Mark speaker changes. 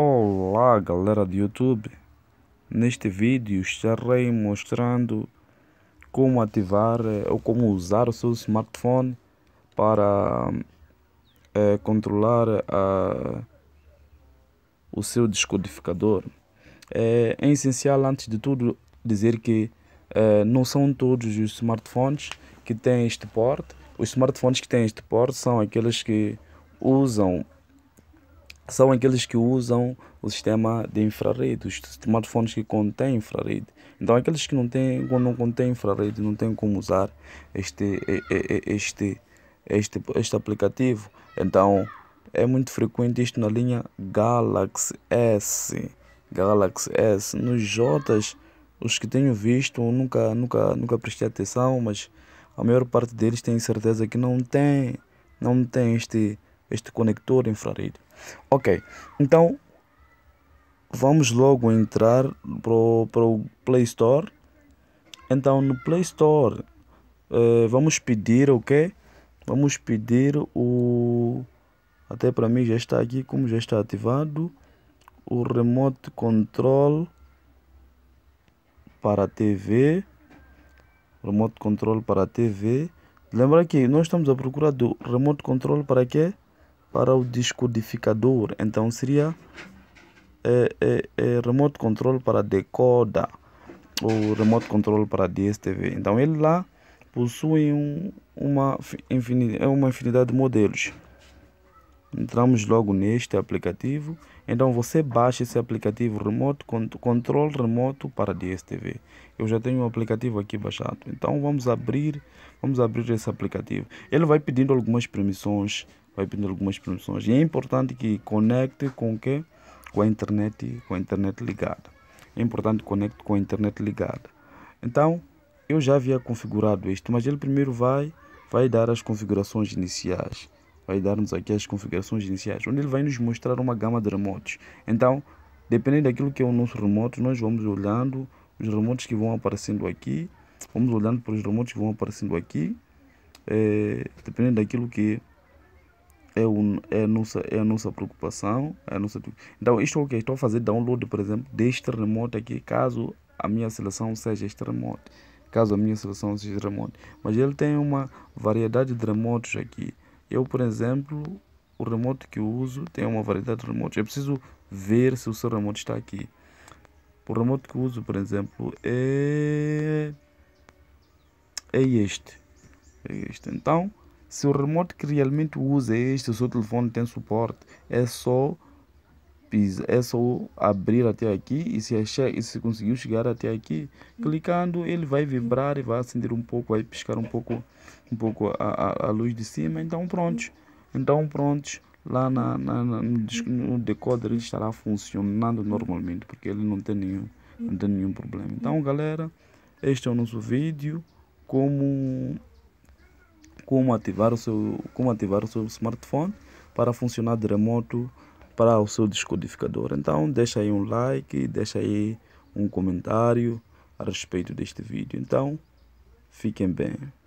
Speaker 1: Olá galera do YouTube, neste vídeo estarei mostrando como ativar eh, ou como usar o seu smartphone para é, controlar a, o seu descodificador. É, é, essencial antes de tudo dizer que é, não são todos os smartphones que têm este porte, os smartphones que têm este porte são aqueles que usam são aqueles que usam o sistema de infrared, os smartphones que contêm infrared. Então, aqueles que não têm, quando não contém infrared, não tem como usar este, este, este, este aplicativo. Então, é muito frequente isto na linha Galaxy S. Galaxy S. Nos Jotas, os que tenho visto, nunca, nunca, nunca prestei atenção, mas a maior parte deles tem certeza que não tem, não tem este, este conector infrared. Ok, então vamos logo entrar para o Play Store. Então no Play Store uh, vamos pedir o okay? Vamos pedir o até para mim já está aqui como já está ativado o remote control para TV remote control para TV lembra que nós estamos a procurar do remote control para quê? para o descodificador. Então seria é, é, é remote control para decoda ou remote control para DSTV. Então ele lá possui um, uma, infinidade, é uma infinidade de modelos. Entramos logo neste aplicativo. Então você baixa esse aplicativo remoto, controle remoto para DSTV. Eu já tenho o um aplicativo aqui baixado. Então vamos abrir, vamos abrir esse aplicativo. Ele vai pedindo algumas permissões vai pedir algumas promoções. E é importante que conecte com que? Com a internet, com a internet ligada. É importante que conecte com a internet ligada. Então, eu já havia configurado isto, mas ele primeiro vai vai dar as configurações iniciais. Vai dar-nos aqui as configurações iniciais, onde ele vai nos mostrar uma gama de remotos. Então, dependendo daquilo que é o nosso remoto, nós vamos olhando os remotos que vão aparecendo aqui. Vamos olhando para os remotos que vão aparecendo aqui. É, dependendo daquilo que é, o, é, a nossa, é a nossa preocupação. É a nossa... Então, isto é o que estou a fazer download, por exemplo, deste remoto aqui, caso a minha seleção seja este remoto Caso a minha seleção seja remoto Mas ele tem uma variedade de remotos aqui. Eu, por exemplo, o remoto que eu uso tem uma variedade de remotos. Eu preciso ver se o seu remoto está aqui. O remoto que eu uso, por exemplo, é, é este. É este. Então, se o remote que realmente usa é este, o seu telefone tem suporte, é só é só abrir até aqui e se, achar, e se conseguiu chegar até aqui, clicando ele vai vibrar e vai acender um pouco, vai piscar um pouco, um pouco a, a, a luz de cima, então pronto. Então pronto, lá na, na, no decoder ele estará funcionando normalmente, porque ele não tem nenhum, não tem nenhum problema. Então galera, este é o nosso vídeo, como como ativar o seu, como ativar o seu smartphone para funcionar de remoto para o seu descodificador. Então, deixa aí um like, deixa aí um comentário a respeito deste vídeo. Então, fiquem bem.